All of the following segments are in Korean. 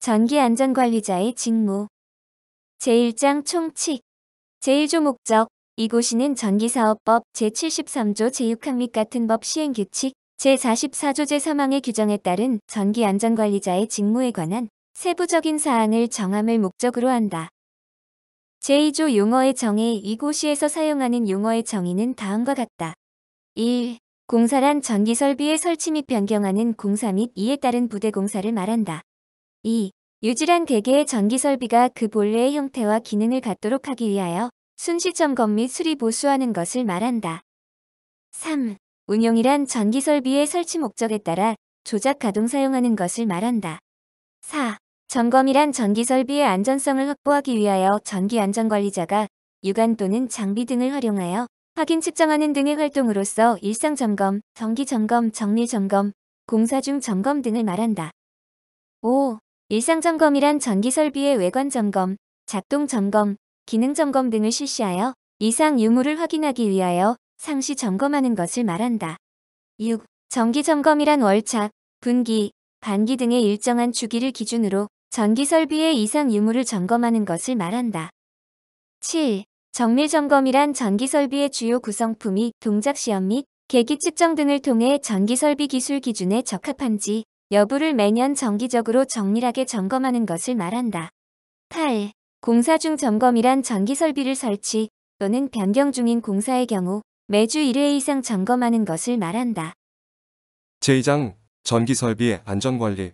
전기안전관리자의 직무 제1장 총칙 제1조 목적 이곳이는 전기사업법 제73조 제6항 및 같은 법 시행규칙 제44조 제3항의 규정에 따른 전기안전관리자의 직무에 관한 세부적인 사항을 정함을 목적으로 한다. 제2조 용어의 정의 이곳이에서 사용하는 용어의 정의는 다음과 같다. 1. 공사란 전기 설비의 설치 및 변경하는 공사 및 이에 따른 부대 공사를 말한다. 2. 유질한 개개의 전기 설비가 그 본래의 형태와 기능을 갖도록 하기 위하여 순시 점검 및 수리 보수하는 것을 말한다. 3. 운용이란 전기 설비의 설치 목적에 따라 조작 가동 사용하는 것을 말한다. 4. 점검이란 전기 설비의 안전성을 확보하기 위하여 전기 안전관리자가 유관 또는 장비 등을 활용하여 확인 측정하는 등의 활동으로서 일상 점검, 정기 점검, 정리 점검, 공사 중 점검 등을 말한다. 5. 일상 점검이란 전기 설비의 외관 점검, 작동 점검, 기능 점검 등을 실시하여 이상 유무를 확인하기 위하여 상시 점검하는 것을 말한다. 6. 정기 점검이란 월차, 분기, 반기 등의 일정한 주기를 기준으로 전기 설비의 이상 유무를 점검하는 것을 말한다. 7. 정밀점검이란 전기설비의 주요 구성품이 동작시험 및 계기 측정 등을 통해 전기설비 기술 기준에 적합한지 여부를 매년 정기적으로 정밀하게 점검하는 것을 말한다. 8. 공사 중 점검이란 전기설비를 설치 또는 변경 중인 공사의 경우 매주 1회 이상 점검하는 것을 말한다. 제2장 전기설비 의 안전관리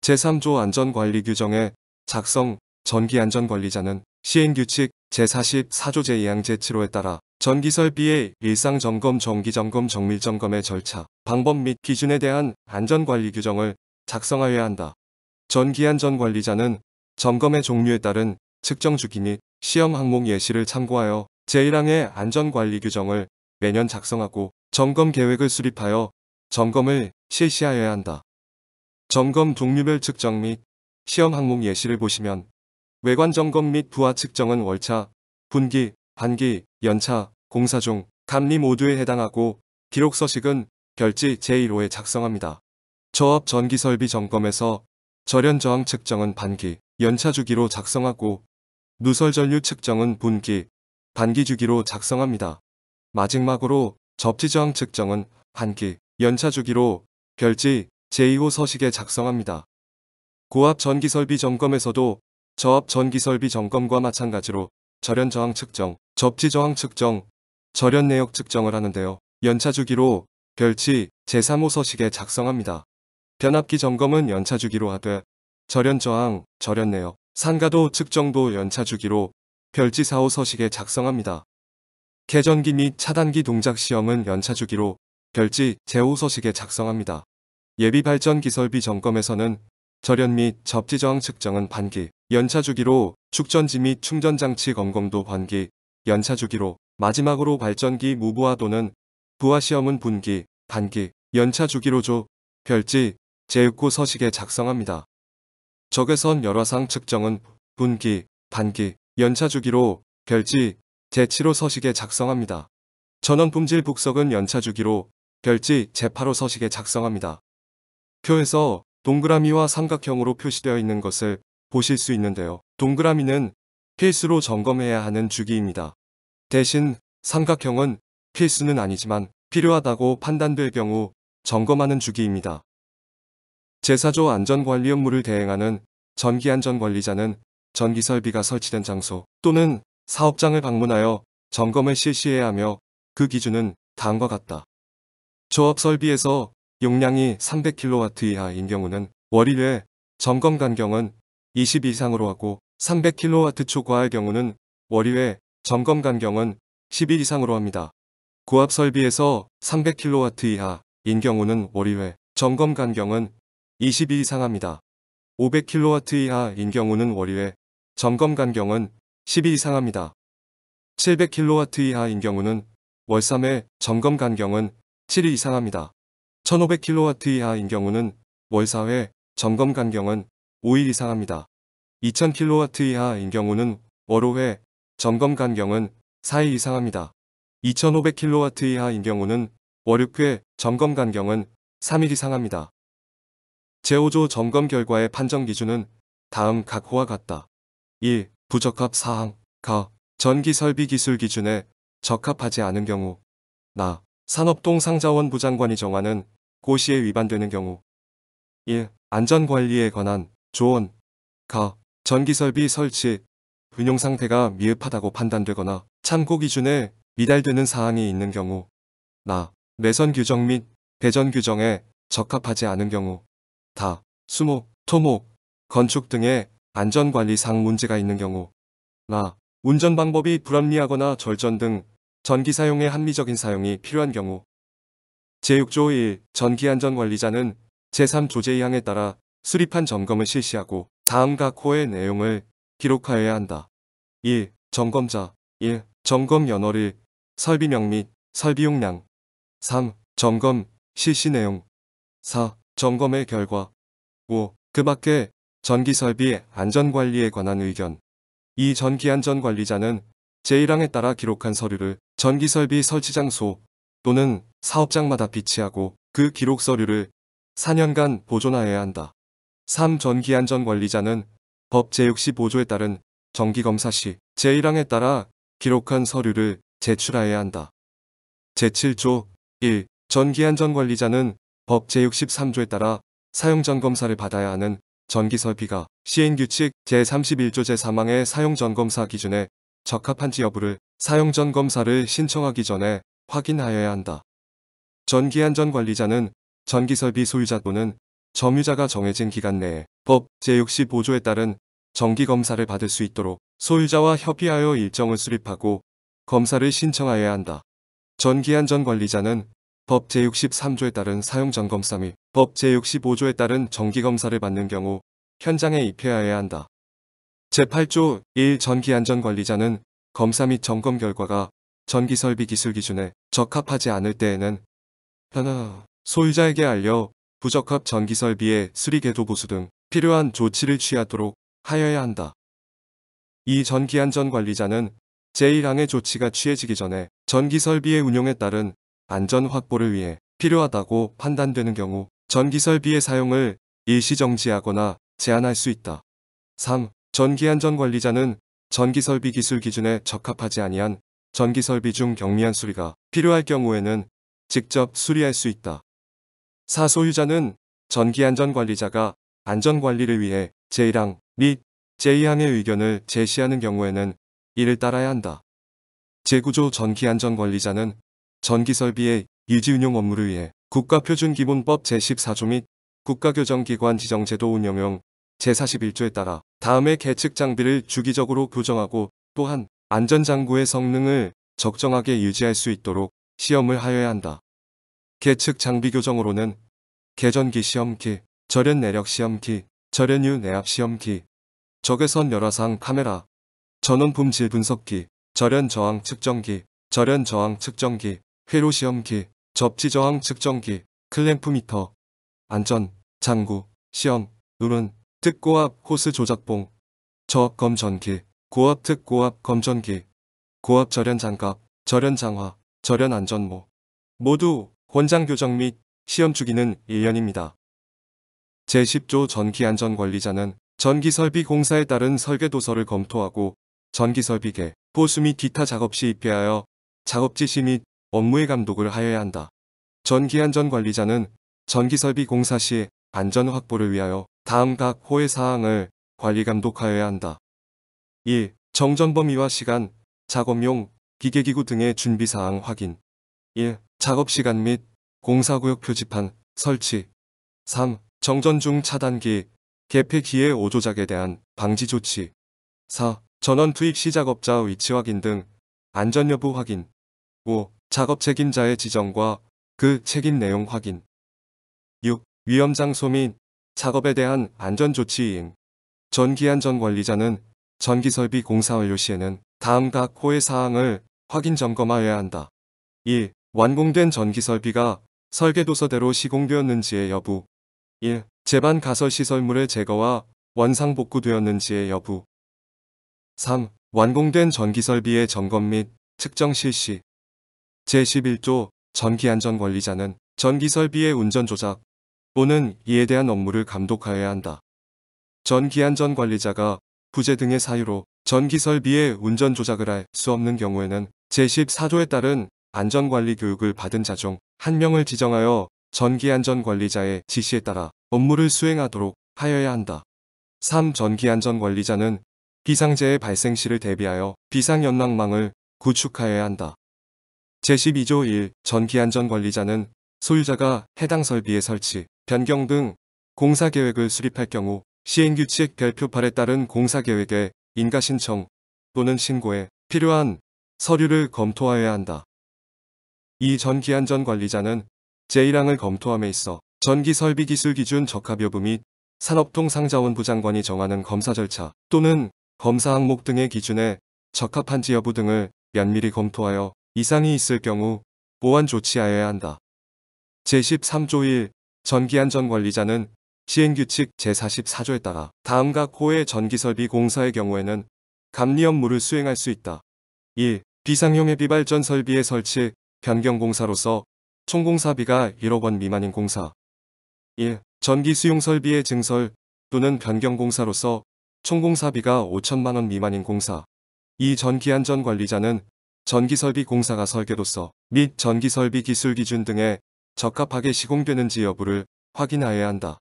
제3조 안전관리 규정의 작성 전기안전관리자는 시행규칙 제44조 제2항 제7호에 따라 전기설비의 일상점검, 정기점검, 정밀점검의 절차, 방법 및 기준에 대한 안전관리 규정을 작성하여야 한다. 전기안전 관리자는 점검의 종류에 따른 측정 주기 및 시험 항목 예시를 참고하여 제1항의 안전관리 규정을 매년 작성하고 점검 계획을 수립하여 점검을 실시하여야 한다. 점검 종류별 측정 및 시험 항목 예시를 보시면 외관 점검 및 부하 측정은 월차, 분기, 반기, 연차, 공사 중 감리 모두에 해당하고 기록 서식은 결지 제1호에 작성합니다. 저압 전기설비 점검에서 절연 저항 측정은 반기, 연차 주기로 작성하고 누설 전류 측정은 분기, 반기 주기로 작성합니다. 마지막으로 접지 저항 측정은 반기, 연차 주기로 결지 제2호 서식에 작성합니다. 고압 전기설비 점검에서도 저압 전기설비 점검과 마찬가지로 절연 저항 측정, 접지 저항 측정, 절연 내역 측정을 하는데요. 연차 주기로 별치 제3호 서식에 작성합니다. 변압기 점검은 연차 주기로 하되 절연 저항, 절연 내역, 산가도 측정도 연차 주기로 별지 4호 서식에 작성합니다. 개전기 및 차단기 동작 시험은 연차 주기로 별지 제5 서식에 작성합니다. 예비 발전기 설비 점검에서는 절연 및 접지 저항 측정은 반기, 연차 주기로 축전지 및 충전 장치 검검도 반기, 연차 주기로 마지막으로 발전기 무부하 또는 부하 시험은 분기, 반기, 연차 주기로 조, 별지, 제육고 서식에 작성합니다. 적외선 열화상 측정은 분기, 반기, 연차 주기로 별지, 제7호 서식에 작성합니다. 전원 품질 북석은 연차 주기로 별지 제8호 서식에 작성합니다. 표에서 동그라미와 삼각형으로 표시되어 있는 것을 보실 수 있는데요. 동그라미는 필수로 점검해야 하는 주기입니다. 대신 삼각형은 필수는 아니지만 필요하다고 판단될 경우 점검하는 주기입니다. 제사조 안전관리 업무를 대행하는 전기안전관리자는 전기설비가 설치된 장소 또는 사업장을 방문하여 점검을 실시해야 하며 그 기준은 다음과 같다. 조합설비에서 용량이 300kW 이하인 경우는 월 1회 점검 간경은 20 이상으로 하고 300kW 초과할 경우는 월일회 점검 간경은 1 0 이상으로 합니다. 구압 설비에서 300kW 이하인 경우는 월일회 점검 간경은 2 0 이상 합니다. 500kW 이하인 경우는 월일회 점검 간경은 1 0 이상 합니다. 700kW 이하인 경우는 월 3회 점검 간경은 7 이상 합니다. 1500kW 이하인 경우는 월 4회, 점검 간경은 5일 이상합니다. 2000kW 이하인 경우는 월 5회, 점검 간경은 4일 이상합니다. 2500kW 이하인 경우는 월 6회, 점검 간경은 3일 이상합니다. 제5조 점검 결과의 판정 기준은 다음 각호와 같다. 1. 부적합 사항 가. 전기 설비 기술 기준에 적합하지 않은 경우 나. 산업동 상자원 부장관이 정하는 고시에 위반되는 경우 1. 안전관리에 관한 조언 가. 전기설비 설치 운용상태가 미흡하다고 판단되거나 참고 기준에 미달되는 사항이 있는 경우 나. 매선 규정 및 배전 규정에 적합하지 않은 경우 다. 수목, 토목, 건축 등의 안전관리상 문제가 있는 경우 나. 운전 방법이 불합리하거나 절전 등 전기 사용의 합리적인 사용이 필요한 경우 제6조 1 전기안전관리자는 제3조제의항에 따라 수립한 점검을 실시하고 다음 각 호의 내용을 기록하여야 한다. 1. 점검자 1. 점검 연월일 설비명 및 설비용량 3. 점검 실시 내용 4. 점검의 결과 5. 그 밖에 전기설비 안전관리에 관한 의견 2. 전기안전관리자는 제1항에 따라 기록한 서류를 전기설비 설치 장소 또는 사업장마다 비치하고 그 기록 서류를 4년간 보존하여야 한다. 3. 전기안전관리자는 법 제65조에 따른 전기검사시 제1항에 따라 기록한 서류를 제출하여야 한다. 제7조 1. 전기안전관리자는 법 제63조에 따라 사용전검사를 받아야 하는 전기설비가 시행규칙 제31조 제3항의 사용전검사 기준에 적합한지 여부를 사용전 검사를 신청하기 전에 확인하여야 한다. 전기안전 관리자는 전기설비 소유자 또는 점유자가 정해진 기간 내에 법 제65조에 따른 정기검사를 받을 수 있도록 소유자와 협의하여 일정을 수립하고 검사를 신청하여야 한다. 전기안전 관리자는 법 제63조에 따른 사용전검사 및 법 제65조에 따른 정기검사를 받는 경우 현장에 입회하여야 한다. 제8조 1 전기안전관리자는 검사 및 점검 결과가 전기설비 기술 기준에 적합하지 않을 때에는 하나 소유자에게 알려 부적합 전기설비의 수리개도 보수 등 필요한 조치를 취하도록 하여야 한다. 이 전기안전관리자는 제1항의 조치가 취해지기 전에 전기설비의 운용에 따른 안전 확보를 위해 필요하다고 판단되는 경우 전기설비의 사용을 일시 정지하거나 제한할 수 있다. 3. 전기안전 관리자는 전기설비 기술 기준에 적합하지 아니한 전기설비 중 경미한 수리가 필요할 경우에는 직접 수리할 수 있다. 사소유자는 전기안전 관리자가 안전관리를 위해 제1항 및 제2항의 의견을 제시하는 경우에는 이를 따라야 한다. 제구조 전기안전관리자는 전기설비의 유지운용 업무를 위해 국가표준기본법 제14조 및 국가교정기관 지정제도 운영용 제41조에 따라 다음의 계측 장비를 주기적으로 교정하고 또한 안전장구의 성능을 적정하게 유지할 수 있도록 시험을 하여야 한다. 계측 장비 교정으로는 개전기 시험기, 절연 내력 시험기, 절연유 내압 시험기, 적외선 열화상 카메라, 전원품 질 분석기, 절연 저항 측정기, 절연 저항 측정기, 회로 시험기, 접지 저항 측정기, 클램프 미터, 안전, 장구, 시험, 누른, 특고압 호스 조작봉, 저압검 전기, 고압 특고압 검전기, 고압 절연 장갑, 절연 장화, 절연 안전모 모두 권장 교정 및 시험 주기는 1년입니다. 제10조 전기안전관리자는 전기설비공사에 따른 설계도서를 검토하고 전기설비계, 보수 및 기타 작업 시 입회하여 작업 지시 및 업무의 감독을 하여야 한다. 전기안전관리자는 전기설비공사 시 안전 확보를 위하여 다음 각 호의 사항을 관리 감독하여야 한다. 1. 정전 범위와 시간, 작업용, 기계기구 등의 준비사항 확인 1. 작업시간 및 공사구역 표지판, 설치 3. 정전 중 차단기, 개폐기의 오조작에 대한 방지 조치 4. 전원 투입 시작업자 위치 확인 등 안전 여부 확인 5. 작업 책임자의 지정과 그 책임 내용 확인 6. 위험 장소 및 작업에 대한 안전조치인 전기안 전 관리자는 전기설비 공사 완료 시에는 다음 각 호의 사항을 확인 점검하여야 한다. 1. 완공된 전기설비가 설계도서대로 시공되었는지의 여부 1. 제반 가설 시설물의 제거와 원상 복구되었는지의 여부 3. 완공된 전기설비의 점검 및 측정 실시 제11조 전기안전관리자는 전기설비의 운전조작, 또는 이에 대한 업무를 감독하여야 한다. 전기안전 관리자가 부재 등의 사유로 전기설비의 운전 조작을 할 수 없는 경우에는 제14조에 따른 안전관리 교육을 받은 자 중 한명을 지정하여 전기안전관리자의 지시에 따라 업무를 수행하도록 하여야 한다. 3. 전기안전관리자는 비상재의 발생 시를 대비하여 비상연락망을 구축하여야 한다. 제12조 1. 전기안전관리자는 소유자가 해당 설비의 설치, 변경 등 공사계획을 수립할 경우 시행규칙 별표발에 따른 공사계획에 인가신청 또는 신고에 필요한 서류를 검토하여야 한다. 이 전기안 전 관리자는 제1항을 검토함에 있어 전기설비기술기준 적합여부 및 산업통상자원부 장관이 정하는 검사 절차 또는 검사 항목 등의 기준에 적합한지 여부 등을 면밀히 검토하여 이상이 있을 경우 보완 조치하여야 한다. 제13조 1 전기안전 관리자는 시행규칙 제44조에 따라 다음과 코의 전기설비 공사의 경우에는 감리 업무를 수행할 수 있다. 1. 비상용의 비발전 설비의 설치, 변경 공사로서 총공사비가 1억 원 미만인 공사 1. 전기 수용 설비의 증설 또는 변경 공사로서 총공사비가 5천만 원 미만인 공사 2. 전기안전 관리자는 전기설비 공사가 설계도서 및 전기설비 기술 기준 등의 적합하게 시공되는지 여부를 확인하여야 한다.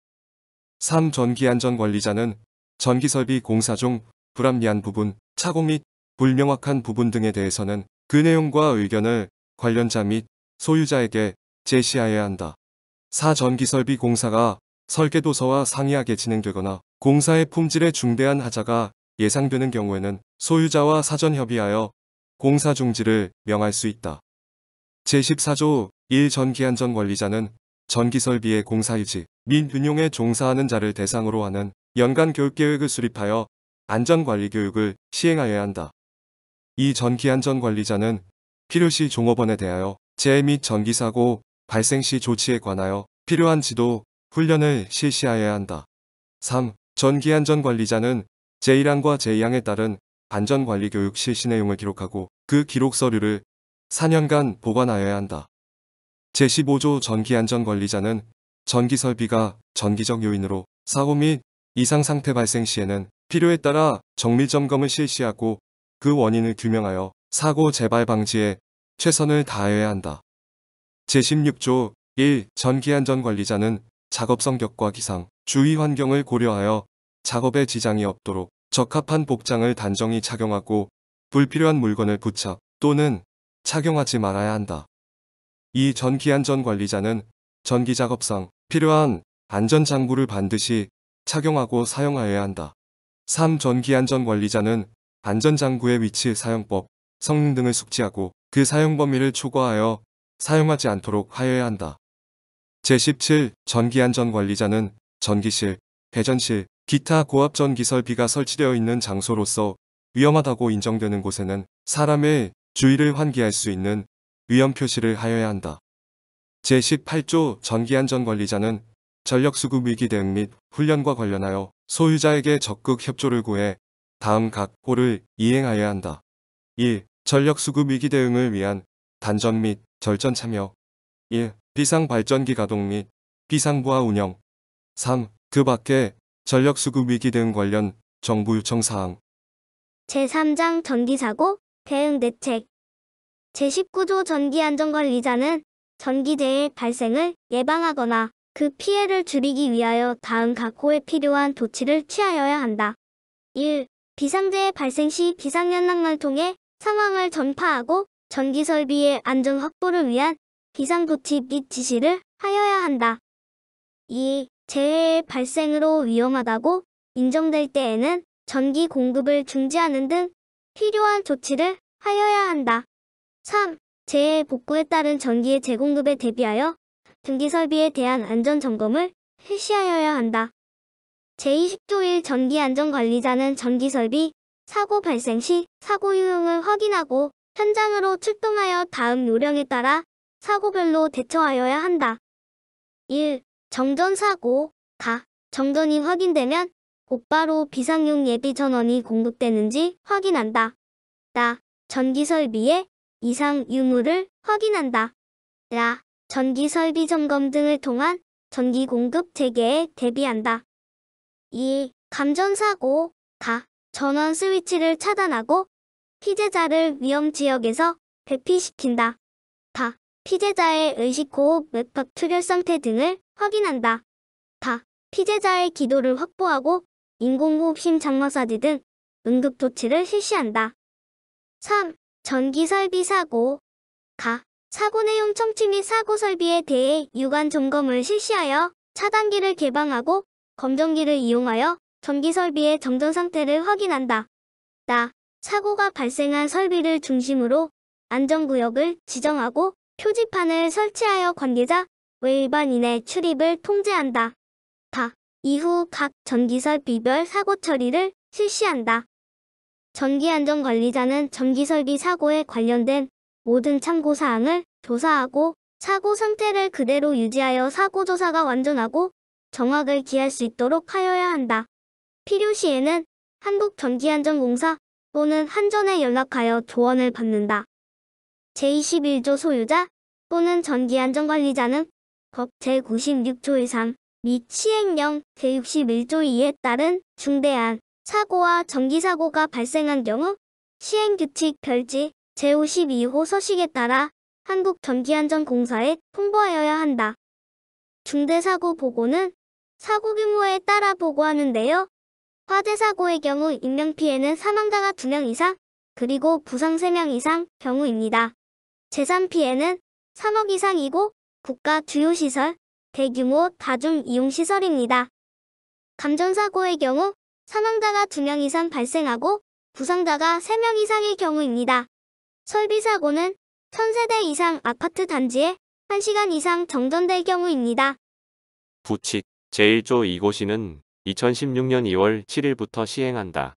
3. 전기안전관리자는 전기설비 공사 중 불합리한 부분, 차오및 불명확한 부분 등에 대해서는 그 내용과 의견을 관련자 및 소유자에게 제시하여야 한다. 4. 전기설비 공사가 설계도서와 상이하게 진행되거나 공사의 품질에 중대한 하자가 예상되는 경우에는 소유자와 사전 협의하여 공사 중지를 명할 수 있다. 제14조 1전기안전 관리자는 전기설비의 공사유지 및 운용에 종사하는 자를 대상으로 하는 연간 교육계획을 수립하여 안전관리 교육을 시행하여야 한다. 이 전기안전관리자는 필요시 종업원에 대하여 재해 및 전기사고 발생 시 조치에 관하여 필요한 지도, 훈련을 실시하여야 한다. 3. 전기안전관리자는 제1항과 제2항에 따른 안전관리 교육 실시 내용을 기록하고 그 기록 서류를 4년간 보관하여야 한다. 제15조 전기안전관리자는 전기설비가 전기적 요인으로 사고 및 이상상태 발생 시에는 필요에 따라 정밀점검을 실시하고 그 원인을 규명하여 사고 재발 방지에 최선을 다해야 한다. 제16조 1. 전기안전관리자는 작업 성격과 기상, 주위 환경을 고려하여 작업에 지장이 없도록 적합한 복장을 단정히 착용하고 불필요한 물건을 부착 또는 착용하지 말아야 한다. 이 전기안전 관리자는 전기 작업상 필요한 안전 장구를 반드시 착용하고 사용하여야 한다. 3. 전기안전 관리자는 안전 장구의 위치, 사용법, 성능 등을 숙지하고 그 사용 범위를 초과하여 사용하지 않도록 하여야 한다. 제17. 전기안전 관리자는 전기실, 배전실, 기타 고압 전기설비가 설치되어 있는 장소로서 위험하다고 인정되는 곳에는 사람의 주의를 환기할 수 있는 위험 표시를 하여야 한다. 제18조 전기안전관리자는 전력수급 위기 대응 및 훈련과 관련하여 소유자에게 적극 협조를 구해 다음 각 호를 이행하여야 한다. 1. 전력수급 위기 대응을 위한 단전 및 절전 참여 1. 비상발전기 가동 및 비상부하 운영 3. 그 밖에 전력수급 위기 대응 관련 정부 요청 사항 제3장 전기사고 대응 대책 제19조 전기안전관리자는 전기재해 발생을 예방하거나 그 피해를 줄이기 위하여 다음 각호에 필요한 조치를 취하여야 한다. 1. 비상재해 발생 시 비상연락망을 통해 상황을 전파하고 전기설비의 안전 확보를 위한 비상조치 및 지시를 하여야 한다. 2. 재해의 발생으로 위험하다고 인정될 때에는 전기 공급을 중지하는 등 필요한 조치를 하여야 한다. 3. 재해 복구에 따른 전기의 재공급에 대비하여 등기 설비에 대한 안전 점검을 실시하여야 한다. 제20조 1 전기안전관리자는 전기설비 사고 발생 시 사고 유형을 확인하고 현장으로 출동하여 다음 요령에 따라 사고별로 대처하여야 한다. 1. 정전사고 가 정전이 확인되면 곧바로 비상용 예비 전원이 공급되는지 확인한다. 나 전기설비에 이상 유무를 확인한다. 라. 전기 설비 점검 등을 통한 전기 공급 재개에 대비한다. 2. 감전사고 가 전원 스위치를 차단하고 피제자를 위험 지역에서 대피시킨다. 다 피제자의 의식 호흡 맥박 출혈 상태 등을 확인한다. 다 피제자의 기도를 확보하고 인공호흡 심장마사지 등 응급 조치를 실시한다. 3. 전기 설비 사고, 가, 사고 내용 청취및 사고 설비에 대해 유관 점검을 실시하여 차단기를 개방하고 검정기를 이용하여 전기 설비의 정전 상태를 확인한다. 나, 사고가 발생한 설비를 중심으로 안전구역을 지정하고 표지판을 설치하여 관계자, 외 일반인의 출입을 통제한다. 다, 이후 각 전기설비별 사고 처리를 실시한다. 전기안전관리자는 전기설비 사고에 관련된 모든 참고사항을 조사하고 사고 상태를 그대로 유지하여 사고조사가 완전하고 정확을 기할 수 있도록 하여야 한다. 필요시에는 한국전기안전공사 또는 한전에 연락하여 조언을 받는다. 제21조 소유자 또는 전기안전관리자는 법 제96조 이상 및 시행령 제61조 2에 따른 중대한 사고와 전기사고가 발생한 경우 시행규칙 별지 제52호 서식에 따라 한국전기안전공사에 통보하여야 한다. 중대사고 보고는 사고 규모에 따라 보고하는데요. 화재 사고의 경우 인명피해는 사망자가 2명 이상, 그리고 부상 3명 이상 경우입니다. 재산 피해는 3억 이상이고 국가 주요 시설, 대규모 다중 이용 시설입니다. 감전사고의 경우 사망자가 2명 이상 발생하고 부상자가 3명 이상일 경우입니다. 설비사고는 1000세대 이상 아파트 단지에 1시간 이상 정전될 경우입니다. 부칙 제1조 2고시는 2016년 2월 7일부터 시행한다.